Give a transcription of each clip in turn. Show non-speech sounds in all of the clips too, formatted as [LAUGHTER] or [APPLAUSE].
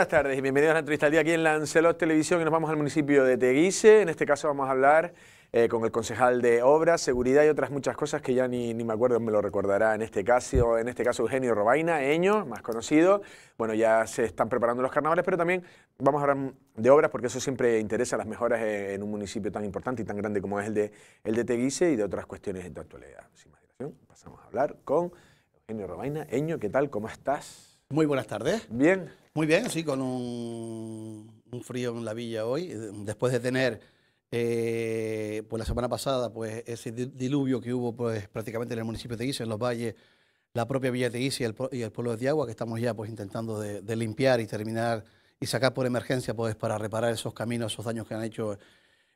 buenas tardes y bienvenidos a la entrevista al día aquí en Lancelot Televisión y nos vamos al municipio de Teguise. En este caso vamos a hablar eh, con el concejal de Obras, Seguridad y otras muchas cosas que ya ni, me acuerdo, me lo recordará en este caso, en este caso Eugenio Robaina, Eño, más conocido. Bueno, ya se están preparando los carnavales, pero también vamos a hablar de obras porque eso siempre interesa las mejoras eh, en un municipio tan importante y tan grande como es el de, el de Teguise y de otras cuestiones de actualidad. Sin más dilación, pasamos a hablar con Eugenio Robaina. Eño, ¿qué tal? ¿Cómo estás? Muy buenas tardes. Bien. Muy bien, sí, con un, frío en la villa hoy, eh, después de tener, eh, pues la semana pasada, pues ese diluvio que hubo pues prácticamente en el municipio de Ise, en los valles, la propia villa de Ise y el, pueblo de Diagua, que estamos ya pues intentando de, limpiar y terminar y sacar por emergencia pues para reparar esos caminos, esos daños que han hecho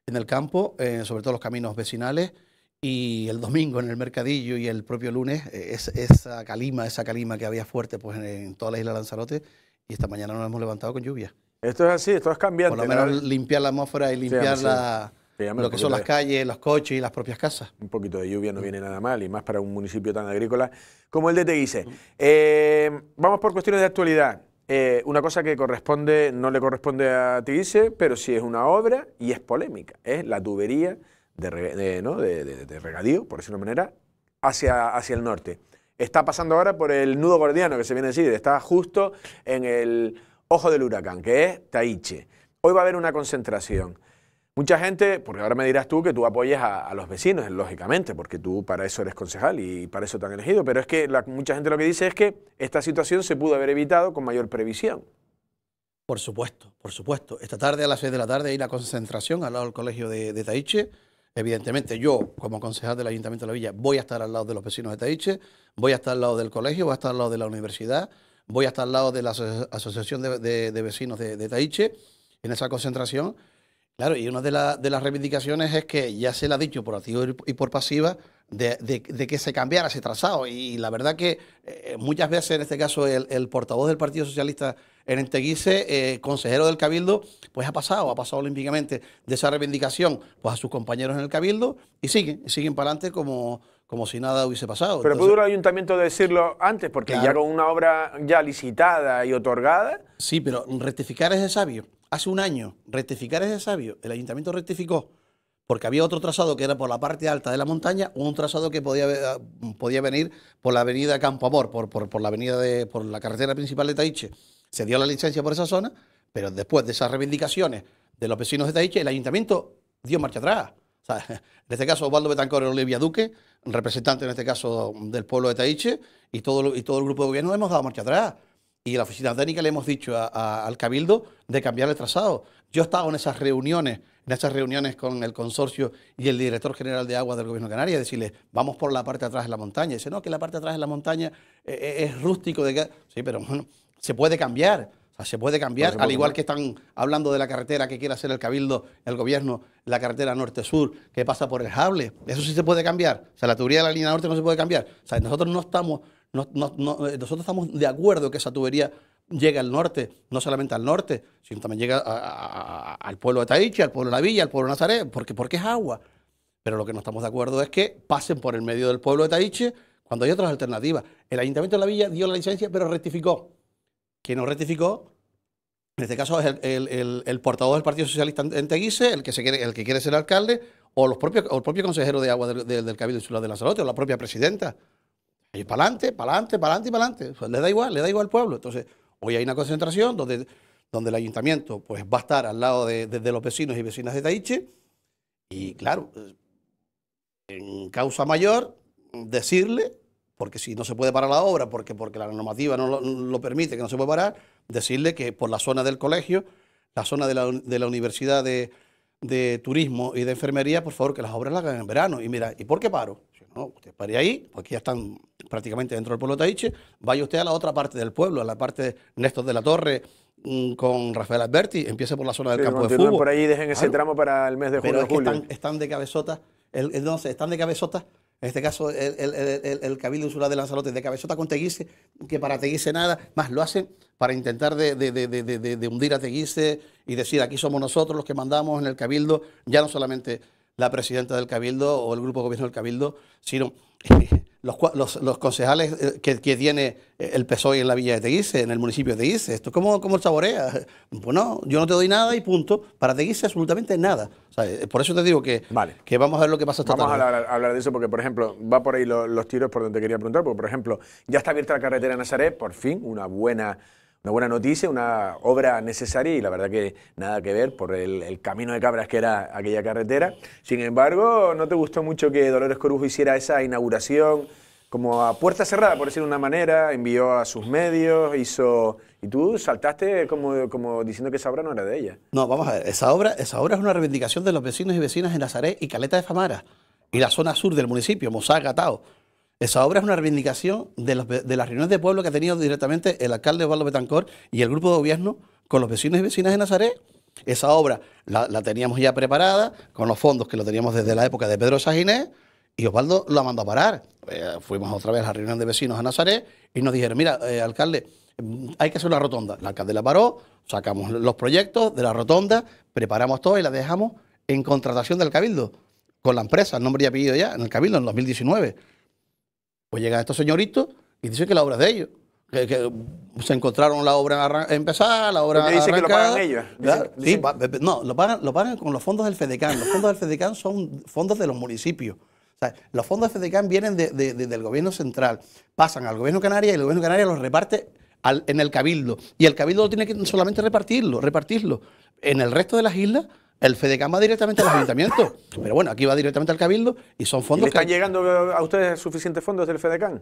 en el campo, eh, sobre todo los caminos vecinales. Y el domingo en el mercadillo y el propio lunes, esa calima, esa calima que había fuerte pues en, toda la isla Lanzarote, y esta mañana nos hemos levantado con lluvia. Esto es así, esto es cambiante. Por lo menos limpiar la atmósfera y limpiar la, lo que son las calles, los coches y las propias casas. Un poquito de lluvia no viene nada mal, y más para un municipio tan agrícola como el de Teguise. Eh, vamos por cuestiones de actualidad. Eh, una cosa que corresponde, no le corresponde a Teguise, pero sí es una obra y es polémica. Es la tubería de, regadío, por decirlo de una manera, hacia, hacia el norte está pasando ahora por el nudo gordiano que se viene a decir, está justo en el ojo del huracán, que es Taiche. Hoy va a haber una concentración. Mucha gente, porque ahora me dirás tú que tú apoyas a, los vecinos, lógicamente, porque tú para eso eres concejal y para eso te han elegido, pero es que mucha gente lo que dice es que esta situación se pudo haber evitado con mayor previsión. Por supuesto, por supuesto. Esta tarde a las 6 de la tarde hay la concentración al lado del colegio de Taiche Evidentemente, yo, como concejal del Ayuntamiento de la Villa, voy a estar al lado de los vecinos de Taiche, voy a estar al lado del colegio, voy a estar al lado de la universidad, voy a estar al lado de la asociación de, vecinos de, de Taiche en esa concentración Claro, y una de, las reivindicaciones es que ya se le ha dicho por activo y por pasiva de, que se cambiara ese trazado. Y, la verdad que eh, muchas veces, en este caso, el, portavoz del Partido Socialista en Enteguise, eh, consejero del Cabildo, pues ha pasado, ha pasado olímpicamente de esa reivindicación pues a sus compañeros en el Cabildo y siguen, siguen para adelante como, como si nada hubiese pasado. Pero Entonces, pudo el ayuntamiento decirlo antes, porque ya con una obra ya licitada y otorgada. Sí, pero rectificar es de sabio. Hace un año, rectificar ese sabio. El ayuntamiento rectificó porque había otro trazado que era por la parte alta de la montaña, un trazado que podía, ah, venir por la avenida Campo Amor, por, la avenida de, por la carretera principal de Taiche. Se dio la licencia por esa zona, pero después de esas reivindicaciones de los vecinos de Taiche, el ayuntamiento dio marcha atrás. [LAUGHS] en este caso, Osvaldo Betancor y Olivia Duque, representante en este caso del pueblo de Taiche, y todo, y todo el grupo de gobierno hemos dado marcha atrás y la oficina técnica le hemos dicho al cabildo de cambiar el trazado. Yo he estado en esas reuniones, en esas reuniones con el consorcio y el director general de agua del gobierno de Canarias, decirle, vamos por la parte de atrás de la montaña. Y dice, no, que la parte de atrás de la montaña eh, eh, es, rústico. De... Sí, pero bueno, se puede cambiar. O sea, se puede cambiar, al igual que están hablando de la carretera que quiere hacer el Cabildo, el gobierno, la carretera norte-sur, que pasa por el Jable. Eso sí se puede cambiar. O sea, la teoría de la línea norte no se puede cambiar. O sea, nosotros no estamos no, eh, nosotros estamos de acuerdo que esa tubería llega al norte, no solamente al norte, sino también llega al pueblo de Taichi, al pueblo de La Villa, al pueblo de Nazaret, porque, es agua. Pero lo que no estamos de acuerdo es que pasen por el medio del pueblo de Taiche cuando hay otras alternativas. El Ayuntamiento de La Villa dio la licencia, pero rectificó. ¿quién no rectificó, en este caso es el, portador portavoz del Partido Socialista en Teguise, el que, se quiere, el que quiere ser alcalde, o, los propios, el propio consejero de agua del, del Cabildo Insular de Lanzarote, o la propia presidenta. Y para adelante, para adelante, para adelante y para adelante. da igual, le da igual al pueblo. Entonces, hoy hay una concentración donde, donde el ayuntamiento pues, va a estar al lado de, los vecinos y vecinas de Taiche. Y claro, eh, en causa mayor, decirle, porque si no se puede parar la obra, porque, porque la normativa no lo, permite, que no se puede parar, decirle que por la zona del colegio, la zona de la, Universidad de, de Turismo y de Enfermería, por favor, que las obras las hagan en verano. Y mira, ¿y por qué paro? No, usted pare ahí, porque ya están prácticamente dentro del pueblo de Taiche. Vaya usted a la otra parte del pueblo, a la parte de Néstor de la Torre mm, con Rafael Alberti, empiece por la zona del campo de fútbol. por ahí dejen ese tramo para el mes de julio. están, de cabezota, entonces están de cabezota en este caso, el, el, el, Cabildo Insular de Lanzarote, de cabezota con Teguise, que para Teguise nada, más lo hacen para intentar de, de hundir a Teguise y decir, aquí somos nosotros los que mandamos en el Cabildo, ya no solamente la presidenta del Cabildo o el grupo de gobierno del Cabildo, sino [LAUGHS] los, los, concejales eh, que, tiene eh, el PSOE en la villa de Teguise, en el municipio de Teguise. Esto cómo como, saborea. [LAUGHS] Bueno, yo no te doy nada y punto. Para Teguise absolutamente nada. Eh, por eso te digo que, vale. que vamos a ver lo que pasa esta Vamos a hablar, de eso porque, por ejemplo, va por ahí los, tiros por donde te quería preguntar. Porque, por ejemplo, ya está abierta la carretera de Nazaret, por fin, una buena una buena noticia, una obra necesaria y la verdad que nada que ver por el, camino de cabras que era aquella carretera. Sin embargo, ¿no te gustó mucho que Dolores Corujo hiciera esa inauguración como a puerta cerrada, por decir de una manera? Envió a sus medios, hizo... Y tú saltaste como, como diciendo que esa obra no era de ella. No, vamos a ver, esa obra, esa obra es una reivindicación de los vecinos y vecinas de Nazaret y Caleta de Famara y la zona sur del municipio, Mosá, Gatao. Esa obra es una reivindicación de las, reuniones de pueblo que ha tenido directamente el alcalde Osvaldo Betancor y el grupo de gobierno con los vecinos y vecinas de Nazaret. Esa obra la, teníamos ya preparada con los fondos que lo teníamos desde la época de Pedro Saginés y Osvaldo la mandó a parar. Eh, fuimos otra vez a la reunión de vecinos a Nazaret y nos dijeron, mira, eh, alcalde, mm, hay que hacer una rotonda. El alcalde la paró, sacamos los proyectos de la rotonda, preparamos todo y la dejamos en contratación del cabildo, con la empresa, el nombre y apellido ya, en el cabildo en 2019. Pues llegan estos señoritos y dicen que la obra es de ellos. Que, se encontraron la obra empezada, la obra que dice que lo pagan ellos. no, lo pagan, con los fondos del FEDECAN. Los fondos del FEDECAN son fondos de los municipios. los fondos del FEDECAN vienen de, del gobierno central, pasan al gobierno canario y el gobierno canario los reparte en el cabildo. Y el cabildo tiene que solamente repartirlo, repartirlo. En el resto de las islas el FEDECAM va directamente al ayuntamiento. Pero bueno, aquí va directamente al Cabildo y son fondos que. ¿Están llegando a ustedes suficientes fondos del FEDECAM?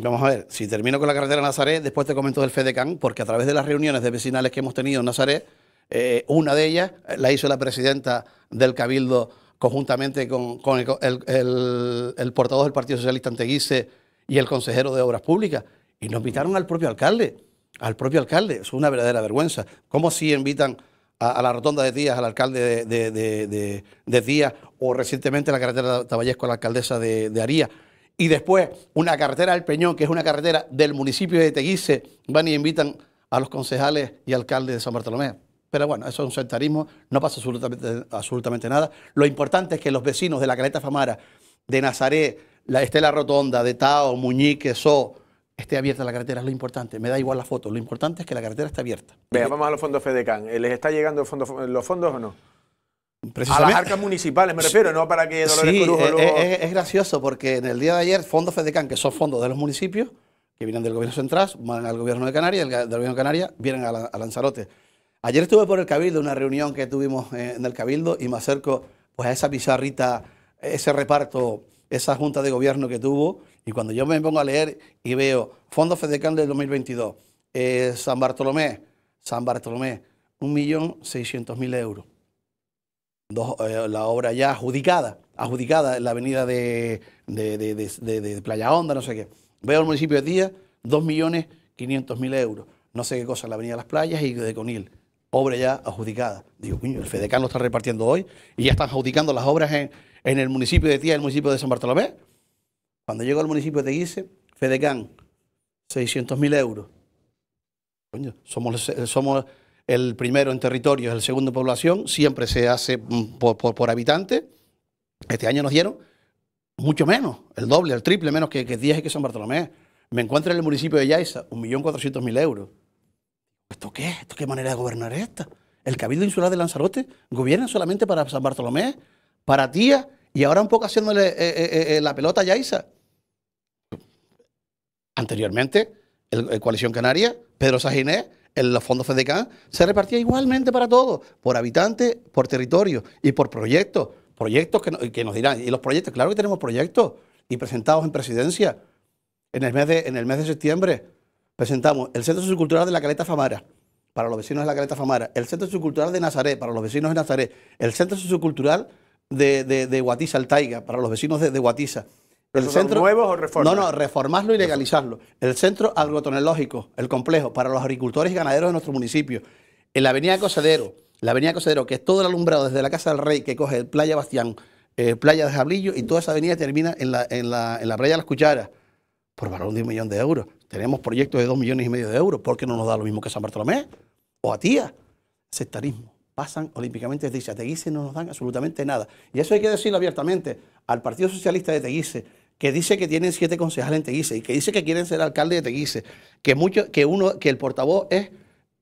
Vamos a ver, si termino con la carretera Nazaret, después te comento del FEDECAM, porque a través de las reuniones de vecinales que hemos tenido en Nazaret, eh, una de ellas la hizo la presidenta del Cabildo conjuntamente con, el, el, portavoz del Partido Socialista Anteguise y el consejero de Obras Públicas. Y nos invitaron al propio alcalde, al propio alcalde. Es una verdadera vergüenza. ¿Cómo si invitan a, la rotonda de Díaz, al alcalde de, Díaz, o recientemente la carretera de Taballesco a la alcaldesa de, Aría. Y después una carretera del Peñón, que es una carretera del municipio de Teguise, van y invitan a los concejales y alcaldes de San Bartolomé. Pero bueno, eso es un sectarismo, no pasa absolutamente, absolutamente nada. Lo importante es que los vecinos de la Caleta Famara, de Nazaré, la Estela Rotonda, de Tao, Muñique, So, esté abierta la carretera, es lo importante. Me da igual la foto, lo importante es que la carretera esté abierta. Vea, vamos a los fondos FEDECAN. Eh, ¿Les está llegando fondo, los fondos o no? A las arcas municipales me refiero, no para que Dolores eh, Corujo eh, es, gracioso porque en el día de ayer fondos FEDECAN, que son fondos de los municipios, que vienen del gobierno central, van al gobierno de Canarias, del gobierno Canarias vienen a, Lanzarote. Ayer estuve por el Cabildo, una reunión que tuvimos en el Cabildo, y me acerco pues, a esa pizarrita, ese reparto, esa junta de gobierno que tuvo, y cuando yo me pongo a leer y veo Fondo Fedecan del 2022, eh, San Bartolomé, San Bartolomé, 1.600.000 euros. Eh, la obra ya adjudicada, adjudicada en la avenida de, Playa Honda, no sé qué. Veo el municipio de Tía, 2.500.000 euros. No sé qué cosa, la avenida de Las Playas y de Conil. Obra ya adjudicada. Digo, coño, el Fedecan lo está repartiendo hoy y ya están adjudicando las obras en, en el municipio de Tía, el municipio de San Bartolomé. Cuando llego al municipio de Guise, ...Fedecán... 600 mil euros. Coño, somos, el primero en territorio, el segundo en población, siempre se hace mm, por, por, habitante. Este año nos dieron mucho menos, el doble, el triple, menos que, que 10 y que San Bartolomé. Me encuentro en el municipio de Yaiza, 1.400.000 euros. ¿Esto qué? ¿Esto qué manera de gobernar es esta? El Cabildo Insular de Lanzarote gobierna solamente para San Bartolomé, para Tía, y ahora un poco haciéndole eh, eh, eh, la pelota a Yaiza. Anteriormente, el, Coalición Canaria, Pedro Sajiné, el fondo FEDECAN, se repartía igualmente para todos, por habitante, por territorio y por proyectos. Proyectos que, nos dirán, y los proyectos, claro que tenemos proyectos, y presentados en presidencia. En el mes de, en el mes de septiembre presentamos el Centro Sociocultural de la Caleta Famara, para los vecinos de la Caleta Famara, el Centro Sociocultural de Nazaret, para los vecinos de Nazaret, el Centro Sociocultural de, de, Guatiza, Altaiga, para los vecinos de, de Guatiza. El centro, ¿Nuevos o No, no, reformarlo y legalizarlo. El centro agrotonológico, el complejo, para los agricultores y ganaderos de nuestro municipio. En la avenida Cosedero, la avenida Cosedero, que es todo el alumbrado desde la Casa del Rey, que coge Playa Bastián, eh, Playa de Jablillo, y toda esa avenida termina en la, en la, en la Playa de las Cucharas, por valor de un millón de euros. Tenemos proyectos de dos millones y medio de euros. ¿Por qué no nos da lo mismo que San Bartolomé? O a tía. Sectarismo pasan olímpicamente de Teguise. A Teguise no nos dan absolutamente nada. Y eso hay que decirlo abiertamente al Partido Socialista de Teguise, que dice que tienen siete concejales en Teguise y que dice que quieren ser alcalde de Teguise, que, mucho, que, uno, que el portavoz es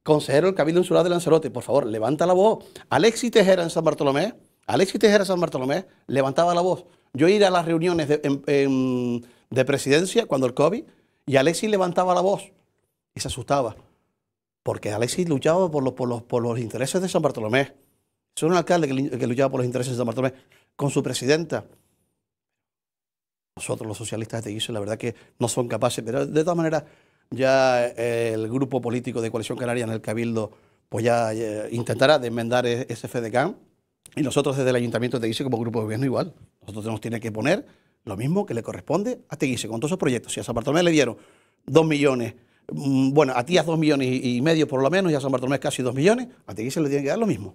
consejero del Cabildo Insular de Lanzarote. Por favor, levanta la voz. Alexis Tejera en San Bartolomé, Alexis Tejera en San Bartolomé levantaba la voz. Yo iba a las reuniones de, de presidencia cuando el COVID y Alexis levantaba la voz y se asustaba porque Alexis luchaba por los, por los, por los intereses de San Bartolomé. Es un alcalde que, que, luchaba por los intereses de San Bartolomé con su presidenta. Nosotros los socialistas de Teguise, la verdad que no son capaces, pero de todas maneras ya eh, el grupo político de Coalición Canaria en el Cabildo pues ya eh, intentará desmendar e, ese FEDECAM y nosotros desde el Ayuntamiento de Guise como grupo de gobierno igual. Nosotros tenemos tiene que poner lo mismo que le corresponde a Teguise con todos esos proyectos. Si a San Bartolomé le dieron dos millones Mm, bueno, a ti haz dos millones y medio por lo menos, y a San Bartolomé casi dos millones, a ti se le tiene que dar lo mismo.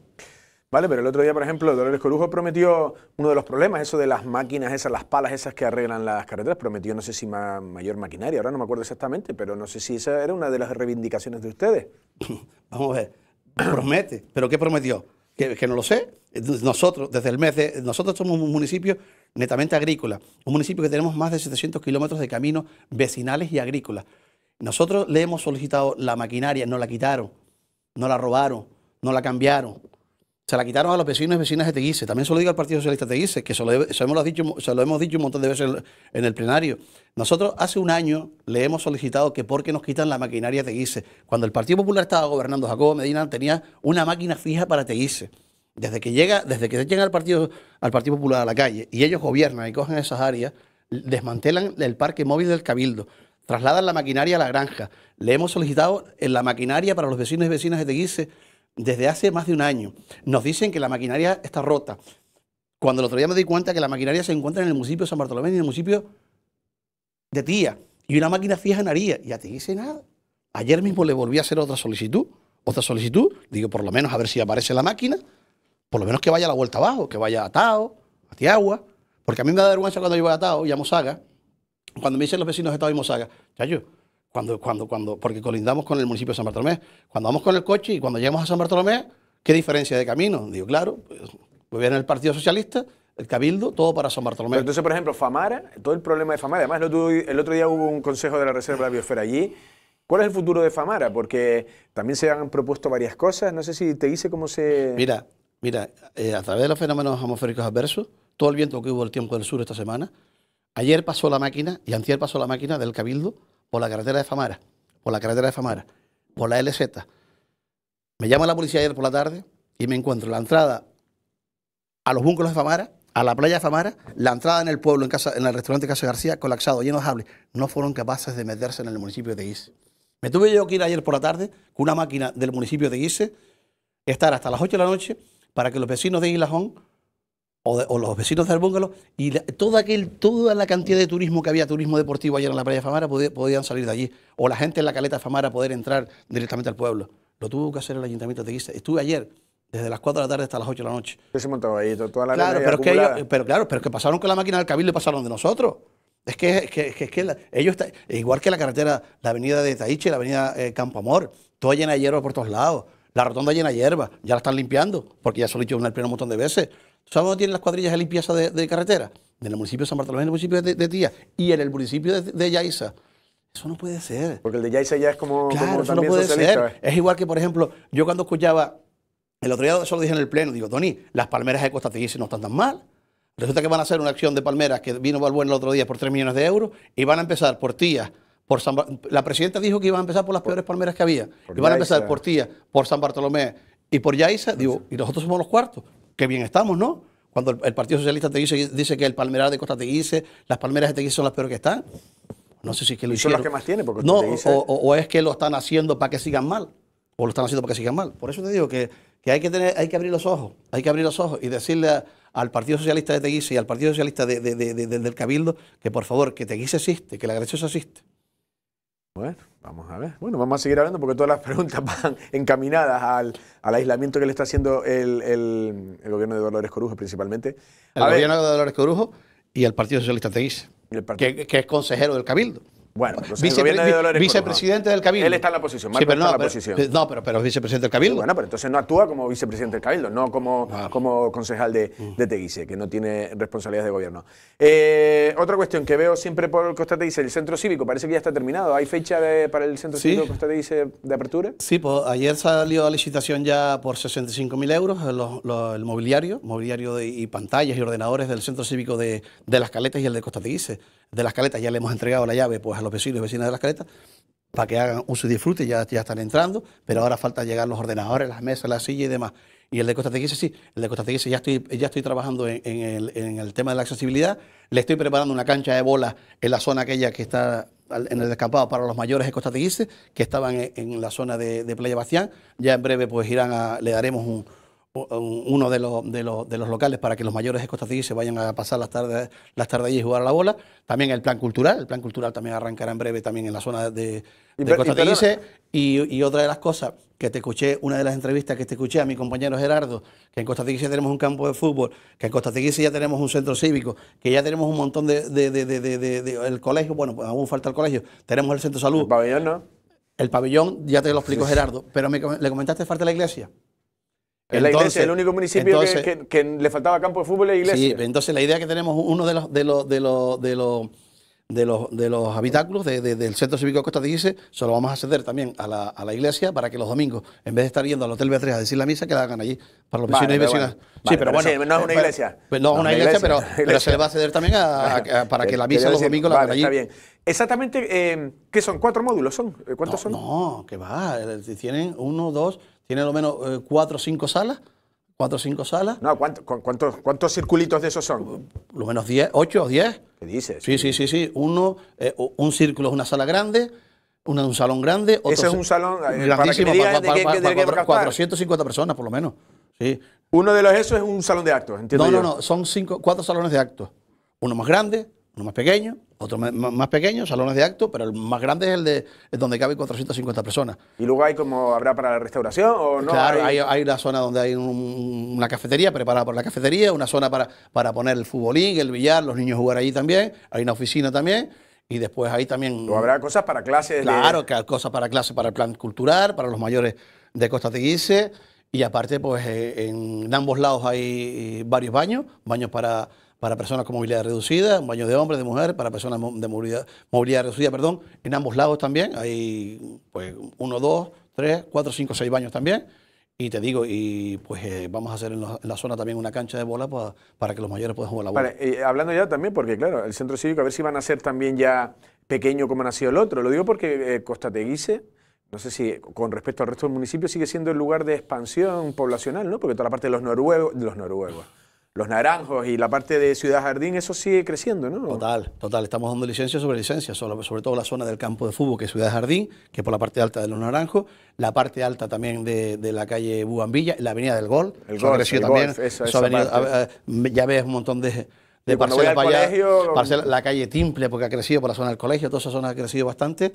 Vale, pero el otro día, por ejemplo, Dolores Corujo prometió uno de los problemas, eso de las máquinas esas, las palas esas que arreglan las carreteras, prometió no sé si mayor maquinaria, ahora no me acuerdo exactamente, pero no sé si esa era una de las reivindicaciones de ustedes. [LAUGHS] Vamos a ver, promete, pero ¿qué prometió? Que, que, no lo sé. Nosotros, desde el mes de. Nosotros somos un municipio netamente agrícola, un municipio que tenemos más de 700 kilómetros de caminos vecinales y agrícolas. Nosotros le hemos solicitado la maquinaria, no la quitaron, no la robaron, no la cambiaron. Se la quitaron a los vecinos y vecinas de Teguise. También se lo digo al Partido Socialista de Teguise, que se lo, dicho, se lo hemos dicho un montón de veces en el plenario. Nosotros hace un año le hemos solicitado que porque nos quitan la maquinaria de Teguise. Cuando el Partido Popular estaba gobernando, Jacobo Medina tenía una máquina fija para Teguise. Desde que llega, desde que llega Partido, al Partido Popular a la calle y ellos gobiernan y cogen esas áreas, desmantelan el parque móvil del Cabildo. Trasladan la maquinaria a la granja. Le hemos solicitado en la maquinaria para los vecinos y vecinas de Teguise desde hace más de un año. Nos dicen que la maquinaria está rota. Cuando el otro me di cuenta que la maquinaria se encuentra en el municipio de San Bartolomé y en el municipio de Tía. Y una máquina fija en Aría. Y a Teguise nada. Ayer mismo le volví a hacer otra solicitud. Otra solicitud. Digo, por lo menos a ver si aparece la máquina. Por lo menos que vaya a la vuelta abajo, que vaya atado, a agua. Porque a mí me da vergüenza cuando yo voy atado y a Mosaga cuando me dicen los vecinos de Estado y Mosaga, chayo, cuando, cuando, cuando, porque colindamos con el municipio de San Bartolomé, cuando vamos con el coche y cuando llegamos a San Bartolomé, ¿qué diferencia de camino? Digo, claro, pues, pues viene el Partido Socialista, el Cabildo, todo para San Bartolomé. entonces, por ejemplo, Famara, todo el problema de Famara, además el otro día hubo un consejo de la Reserva de la Biosfera allí. ¿Cuál es el futuro de Famara? Porque también se han propuesto varias cosas. No sé si te dice cómo se. Mira, mira, eh, a través de los fenómenos atmosféricos adversos, todo el viento que hubo el tiempo del sur esta semana, Ayer pasó la máquina y antier pasó la máquina del Cabildo por la carretera de Famara, por la carretera de Famara, por la LZ. Me llama la policía ayer por la tarde y me encuentro la entrada a los búnculos de Famara, a la playa de Famara, la entrada en el pueblo, en, casa, en el restaurante Casa García, colapsado, lleno de hables. No fueron capaces de meterse en el municipio de Guise. Me tuve yo que ir ayer por la tarde con una máquina del municipio de Guise, estar hasta las 8 de la noche para que los vecinos de Guilajón o, los vecinos del bungalow, y toda, aquel, toda la cantidad de turismo que había, turismo deportivo ayer en la playa de Famara, podían salir de allí. O la gente en la caleta de Famara poder entrar directamente al pueblo. Lo tuvo que hacer el ayuntamiento de Guisa. Estuve ayer desde las 4 de la tarde hasta las 8 de la noche. Yo se montaba ahí toda la claro, pero claro, pero es que pasaron con la máquina del cabildo y pasaron de nosotros. Es que, que, ellos, igual que la carretera, la avenida de Taiche, la avenida eh, Campo Amor, toda llena de hierba por todos lados, la rotonda llena de hierba, ya la están limpiando, porque ya se lo he pleno un montón de veces. ¿Sabes dónde tienen las cuadrillas de limpieza de, carretera? En el municipio de San Bartolomé, en el municipio de, Tía y en el municipio de, Yaiza. Eso no puede ser. Porque el de Yaiza ya es como. Claro, eso no puede ser. ¿eh? Es igual que, por ejemplo, yo cuando escuchaba. El otro día eso lo dije en el pleno. Digo, Tony, las palmeras de Costa Teguise no están tan mal. Resulta que van a hacer una acción de palmeras que vino Balbuena el otro día por 3 millones de euros y van a empezar por Tía. Por San la presidenta dijo que iban a empezar por las peores palmeras que había. Y van a empezar por Tía, por San Bartolomé y por Yaiza. Digo, y nosotros somos los cuartos qué bien estamos, ¿no? Cuando el, Partido Socialista te dice, dice que el palmeral de Costa Teguise, las palmeras de Teguise son las peores que están. No sé si es que lo hicieron. son las que más tienen, porque no, o, es que lo están haciendo para que sigan mal, o lo están haciendo para que sigan mal. Por eso te digo que, hay, que tener, hay que abrir los ojos, hay que abrir los ojos y decirle al Partido Socialista de Teguise y al Partido Socialista del Cabildo que por favor, que Teguise existe, que la se existe bueno, pues, vamos a ver. Bueno, vamos a seguir hablando porque todas las [LAUGHS] preguntas van encaminadas al, al aislamiento que le está haciendo el, gobierno de Dolores Corujo principalmente. Al gobierno de Dolores Corujo y el Partido Socialista Teís, que, es consejero del Cabildo. Bueno, vicepresidente del Cabildo. Él está en la posición, no, pero, pero, vicepresidente del Cabildo. bueno, pero entonces no actúa como vicepresidente del Cabildo, no como, ah. como concejal de, mm. de, Teguise, que no tiene responsabilidades de gobierno. Eh, otra cuestión que veo siempre por Costa Teguise, el centro cívico, parece que ya está terminado. ¿Hay fecha para el centro cívico de Costa Teguise de apertura? Sí, pues ayer salió a licitación ya por 65.000 euros eh, el mobiliario, mobiliario y pantallas y ordenadores del centro cívico de, de Las Caletas y el de Costa Teguise de las caletas, ya le hemos entregado la llave pues, a los vecinos y vecinas de las caletas para que hagan uso y disfrute, ya, ya están entrando, pero ahora falta llegar los ordenadores, las mesas, las sillas y demás. Y el de Costa Teguise, sí, el de Costa Teguise ya estoy, ya estoy trabajando en, el, tema de la accesibilidad. Le estoy preparando una cancha de bola en la zona aquella que está en el descampado para los mayores de Costa Teguise, que estaban en, la zona de, Playa Bastián. Ya en breve pues irán le daremos un, eh, uno de los, de, los, de los, locales para que los mayores de Costa se vayan a pasar las tardes las tardes allí y jugar a la bola. También el plan cultural, el plan cultural también arrancará en breve también en la zona de, Costa y, y, otra de las cosas que te escuché, una de las entrevistas que te escuché a mi compañero Gerardo, que en Costa ya tenemos un campo de fútbol, que en Costa Teguise ya tenemos un centro cívico, que ya tenemos un montón de, el colegio, bueno, pues aún falta el colegio, tenemos el centro de salud. El pabellón, ¿no? El pabellón, ya te lo explico Gerardo, pero me, le comentaste falta la iglesia. Es la iglesia, el único municipio que, le faltaba campo de fútbol es iglesia. Sí, entonces la idea que tenemos, uno de los, de los, de los, de los de los, habitáculos del Centro Cívico de Costa de Guise, se lo vamos a ceder también a la, a la, iglesia para que los domingos, en vez de estar yendo al Hotel Beatriz a decir la misa, que la hagan allí para los vecinos y vecinas. sí, pero, bueno. Eh, pues no es una iglesia. Pues, no, es una iglesia, pero, se le va a ceder también para que la misa los domingos la hagan allí. Está bien. Exactamente, eh, ¿qué son? ¿Cuatro módulos son? ¿Cuántos son? No, que va. Eh, tienen uno, dos, tiene lo menos eh, cuatro o cinco salas. Cuatro o cinco salas. No, cuántos, circulitos de esos son? Lo menos diez, ocho o diez. ¿Qué dices? Sí, sí, sí, sí. Uno, eh, un círculo es una sala grande, una, un salón grande. Otro Ese es un salón eh, grandísimo para, para, para, para 450 personas, por lo menos. Uno de los esos es un salón de actos, entiendo. No, no, no, son cinco, cuatro salones de actos. Uno más grande, uno más pequeño, otro más pequeño, salones de acto, pero el más grande es el de donde caben 450 personas. ¿Y luego hay como habrá para la restauración o no? Claro, hay, hay, una zona donde hay una cafetería preparada por la cafetería, una zona para, para poner el futbolín, el billar, los niños jugar allí también, hay una oficina también. Y después ahí también... habrá cosas para clases? Claro, cosas para clases, para el plan cultural, para los mayores de Costa Teguise. Y aparte, pues eh, en ambos lados hay eh, varios baños, baños para para personas con movilidad reducida, un baño de hombres, de mujeres, para personas de movilidad, reducida, perdón, en ambos lados también. Hay pues uno, dos, tres, cuatro, cinco, seis baños también. Y te digo, y pues eh, vamos a hacer en la, zona también una cancha de bola para, que los mayores puedan jugar la bola. Eh, hablando ya también, porque claro, el centro cívico, a ver si van a ser también ya pequeño como sido el otro. Lo digo porque eh, Costa Teguise, no sé si con respecto al resto del municipio, sigue siendo el lugar de expansión poblacional, ¿no? Porque toda la parte de los noruegos, de los noruegos los naranjos y la parte de Ciudad Jardín, eso sigue creciendo, ¿no? Total, total. Estamos dando licencia sobre licencia, sobre, todo la zona del campo de fútbol, que es Ciudad Jardín, que es por la parte alta de los naranjos, la parte alta también de, la calle Buambilla, la avenida del Gol. El Gol, crecido también. ya ves un montón de, parcelas para la calle Timple, porque ha crecido por la zona del colegio, toda esa zona ha crecido bastante.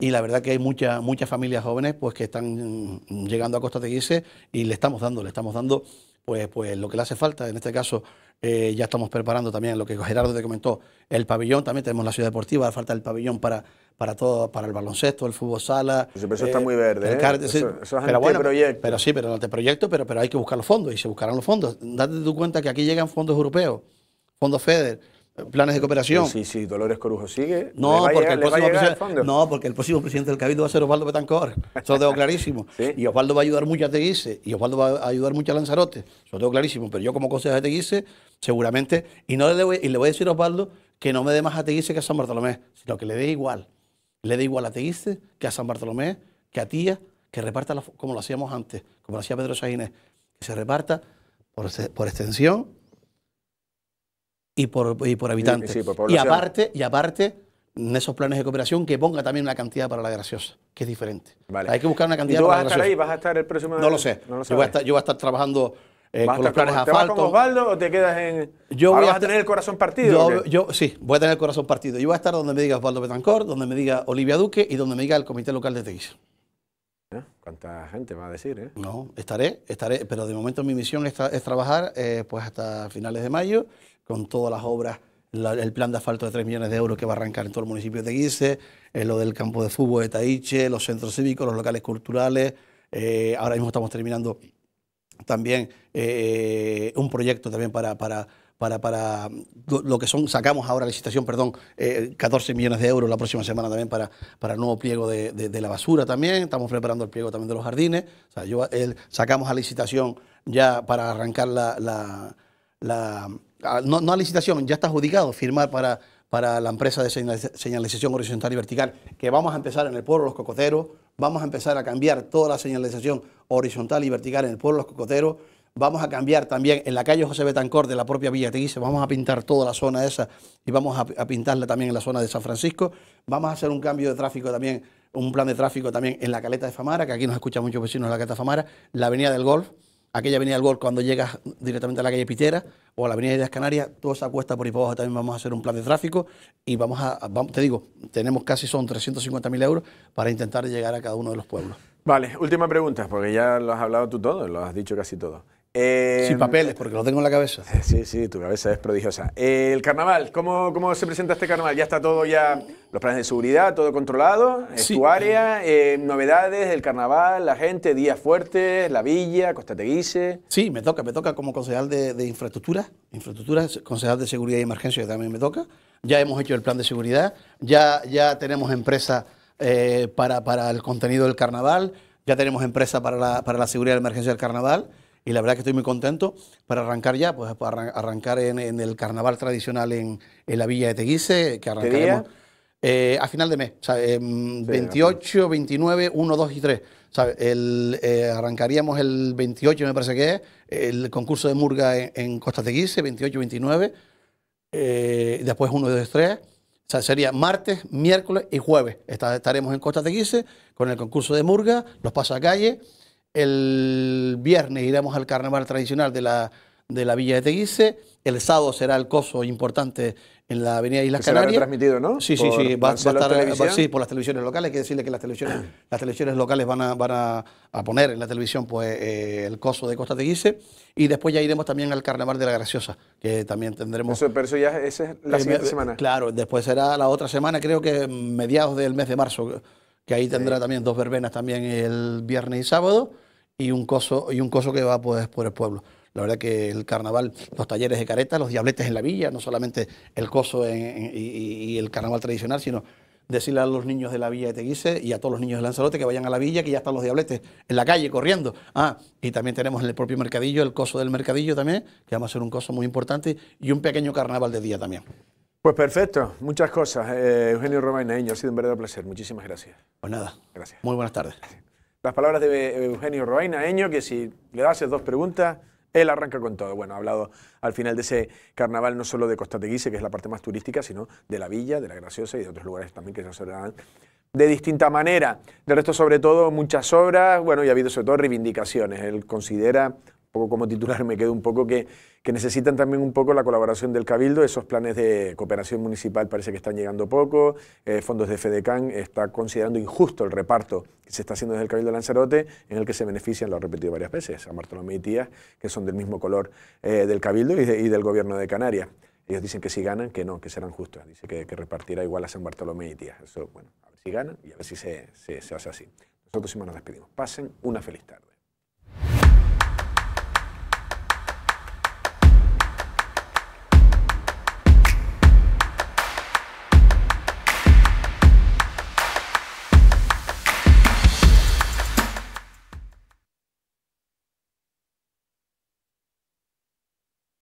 Y la verdad que hay muchas muchas familias jóvenes pues, que están llegando a Costa Teguise y le estamos dando, le estamos dando pues, pues lo que le hace falta. En este caso, eh, ya estamos preparando también lo que Gerardo te comentó, el pabellón, también tenemos la ciudad deportiva, falta el pabellón para, para todo, para el baloncesto, el fútbol sala. eso está eh, muy verde. ¿eh? eso, es pero bueno, pero sí, pero proyecto, pero, pero hay que buscar los fondos y se buscarán los fondos. Date tu cuenta que aquí llegan fondos europeos, fondos FEDER planes de cooperación. Sí, sí, Dolores Corujo sigue. No, porque, el próximo presidente, no del Cabildo va a ser Osvaldo Betancor. Eso lo tengo [LAUGHS] clarísimo. Y Osvaldo va a ayudar mucho a Teguise. Y Osvaldo va a ayudar mucho a Lanzarote. Eso lo tengo clarísimo. Pero yo, como consejero de Teguise, seguramente. Y, no le, voy, y le voy a decir a Osvaldo que no me dé más a Teguise que a San Bartolomé, sino que le dé igual. Le dé igual a Teguise que a San Bartolomé, que a Tía, que reparta como lo hacíamos antes, como lo hacía Pedro Sainés. Que se reparta por, por extensión y por, habitantes. y aparte, y aparte, en esos planes de cooperación que ponga también una cantidad para la graciosa, que es diferente. Hay que buscar una cantidad ¿Y vas a estar ahí? ¿Vas a estar el próximo No lo sé. yo, voy a estar, trabajando eh, con los planes de asfalto. ¿Te vas con Osvaldo o te quedas en.? Yo voy a tener el corazón partido. Yo, sí, voy a tener el corazón partido. Yo voy a estar donde me diga Osvaldo Betancor, donde me diga Olivia Duque y donde me diga el comité local de Texas. Ah, ¿Cuánta gente va a decir? ¿eh? No, estaré, estaré, pero de momento mi misión es, es trabajar eh, pues hasta finales de mayo con todas las obras, el plan de asfalto de 3 millones de euros que va a arrancar en todo el municipio de Guise, eh, lo del campo de fútbol de Taiche, los centros cívicos, los locales culturales. Eh, ahora mismo estamos terminando también eh, un proyecto también para, para para, para, lo que son, sacamos ahora la licitación, perdón, 14 millones de euros la próxima semana también para, para el nuevo pliego de, la basura también, estamos preparando el pliego también de los jardines, o sea, yo, sacamos a licitación ya para arrancar la Ah, no, a licitación, ya está adjudicado firmar para, la empresa de señalización horizontal y vertical, que vamos a empezar en el pueblo Los Cocoteros, vamos a empezar a cambiar toda la señalización horizontal y vertical en el pueblo Los Cocoteros, vamos a cambiar también en la calle José Betancor de la propia Villa Teguise, vamos a pintar toda la zona esa y vamos a, pintarla también en la zona de San Francisco, vamos a hacer un cambio de tráfico también, un plan de tráfico también en la Caleta de Famara, que aquí nos escuchan muchos vecinos de la Caleta de Famara, la Avenida del Golf, aquella avenida del Gol cuando llegas directamente a la calle Pitera o a la avenida de las Canarias, toda esa cuesta por ahí también vamos a hacer un plan de tráfico y vamos a, te digo, tenemos casi son 350.000 euros para intentar llegar a cada uno de los pueblos. Vale, última pregunta, porque ya lo has hablado tú todo, lo has dicho casi todo. Sin em, papeles, porque lo tengo en la cabeza. [LAUGHS] Sí, sí, tu cabeza es prodigiosa. el carnaval, ¿cómo, se presenta este carnaval? Ya está todo ya, los planes de seguridad, todo controlado, es tu área, eh, novedades del carnaval, la gente, días fuertes, la villa, Costa Teguise. Sí, me toca, me toca como concejal de, de infraestructura, infraestructura, concejal de seguridad y emergencia que también me toca. Ya hemos hecho el plan de seguridad, ya, ya tenemos empresa eh, para, el contenido del carnaval, ya tenemos empresa para la, para la seguridad y emergencia del carnaval y la verdad que estoy muy contento para arrancar ya, pues para arrancar en, el carnaval tradicional en, la villa de Teguise, que arrancaremos eh, a final de mes, 28, 29, 1, 2 y 3. El, eh, arrancaríamos el 28, me parece que es, el concurso de Murga en, Costa Teguise, 28, 29, eh, después 1, 2, 3. O sea, sería martes, miércoles y jueves. estaremos en Costa Teguise con el concurso de Murga, los a calle el viernes iremos al carnaval tradicional de la, de la Villa de Teguise. El sábado será el coso importante en la Avenida Islas será Canarias. Será retransmitido, ¿no? Sí, sí, sí. Va, a estar sí, por las televisiones locales. Hay que decirle que las televisiones, [CLEARS THROAT] las televisiones locales van, a, van a, a poner en la televisión pues, eh, el coso de Costa Teguise. Y después ya iremos también al Carnaval de la Graciosa, que también tendremos. Eso, pero eso ya es la eh, siguiente semana. Claro, después será la otra semana, creo que mediados del mes de marzo, que ahí tendrá también dos verbenas también el viernes y sábado y un coso, y un coso que va pues, por el pueblo. La verdad que el carnaval, los talleres de careta, los diabletes en la villa, no solamente el coso y, el carnaval tradicional, sino decirle a los niños de la villa de Teguise y a todos los niños de Lanzarote que vayan a la villa, que ya están los diabletes en la calle corriendo. Ah, y también tenemos en el propio mercadillo, el coso del mercadillo también, que vamos a ser un coso muy importante y un pequeño carnaval de día también. Pues perfecto, muchas cosas. Eh, Eugenio Romaineño, ha sido un verdadero placer. Muchísimas gracias. Pues nada. Gracias. Muy buenas tardes las palabras de Eugenio Roaina que si le haces dos preguntas, él arranca con todo. Bueno, ha hablado al final de ese carnaval no solo de Costa Teguise, que es la parte más turística, sino de la villa, de la Graciosa y de otros lugares también que se celebran de distinta manera. De resto, sobre todo, muchas obras, bueno, y ha habido sobre todo reivindicaciones. Él considera poco como titular me quedo un poco que, que, necesitan también un poco la colaboración del Cabildo, esos planes de cooperación municipal parece que están llegando poco, eh, fondos de FEDECAN está considerando injusto el reparto que se está haciendo desde el Cabildo de Lanzarote, en el que se benefician, lo he repetido varias veces, a Bartolomé y Tías, que son del mismo color eh, del Cabildo y, del Gobierno de Canarias. Ellos dicen que si ganan, que no, que serán justos. Dice que, repartirá igual a San Bartolomé y Tías. Eso, bueno, a ver si ganan y a ver si se, hace así. Nosotros sí nos despedimos. Pasen una feliz tarde.